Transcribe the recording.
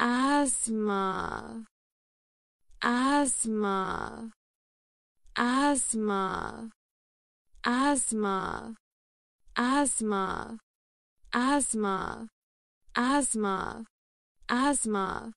asthma asthma asthma asthma asthma asthma asthma asthma